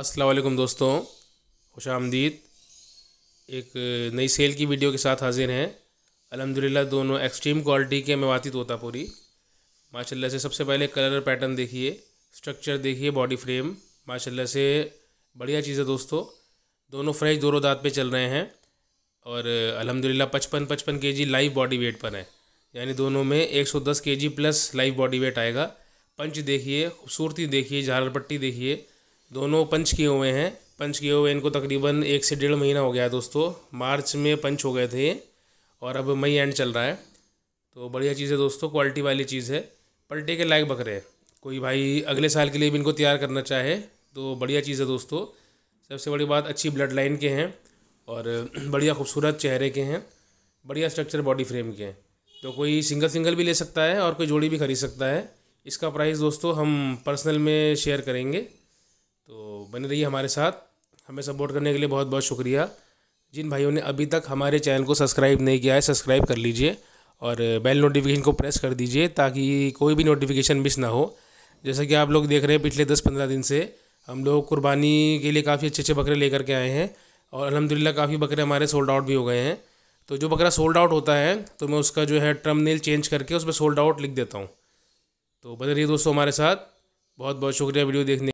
असलकुम दोस्तों खुश आमदीद एक नई सेल की वीडियो के साथ हाजिर हैं अलहमदिल्ला दोनों एक्सट्रीम क्वालिटी के मेवाती तोतापुरी माशाल्लाह से सबसे पहले कलर पैटर्न देखिए स्ट्रक्चर देखिए बॉडी फ्रेम माशाल्लाह से बढ़िया चीज़ है दोस्तों दोनों फ्रेश दोनों दांत पे चल रहे हैं और अलहमदिल्ला पचपन पचपन के जी लाइव बॉडी वेट पर है यानी दोनों में एक सौ दस K G plus live body weight आएगा पंच देखिए खूबसूरती देखिए पट्टी देखिए दोनों पंच किए हुए हैं पंच किए हुए इनको तकरीबन एक से डेढ़ महीना हो गया है दोस्तों मार्च में पंच हो गए थे ये और अब मई एंड चल रहा है तो बढ़िया चीज़ है दोस्तों क्वालिटी वाली चीज़ है पलटे के लायक बकरे कोई भाई अगले साल के लिए भी इनको तैयार करना चाहे तो बढ़िया चीज़ है दोस्तों सबसे बड़ी बात अच्छी ब्लड लाइन के हैं और बढ़िया खूबसूरत चेहरे के हैं बढ़िया स्ट्रक्चर बॉडी फ्रेम के हैं तो कोई सिंगल सिंगल भी ले सकता है और कोई जोड़ी भी खरीद सकता है इसका प्राइस दोस्तों हम पर्सनल में शेयर करेंगे तो बने रहिए हमारे साथ हमें सपोर्ट करने के लिए बहुत बहुत शुक्रिया जिन भाइयों ने अभी तक हमारे चैनल को सब्सक्राइब नहीं किया है सब्सक्राइब कर लीजिए और बेल नोटिफिकेशन को प्रेस कर दीजिए ताकि कोई भी नोटिफिकेशन मिस ना हो जैसा कि आप लोग देख रहे हैं पिछले दस पंद्रह दिन से हम लोग कुर्बानी के लिए काफ़ी अच्छे अच्छे बकरे लेकर के आए हैं और अलहमदिल्ला काफ़ी बकरे हमारे सोल्ड आउट भी हो गए हैं तो जो बकरा सोल्ड आउट होता है तो मैं उसका जो है ट्रम नेल चेंज करके उसमें सोल्ड आउट लिख देता हूँ तो बने रहिए दोस्तों हमारे साथ बहुत बहुत शुक्रिया वीडियो देखने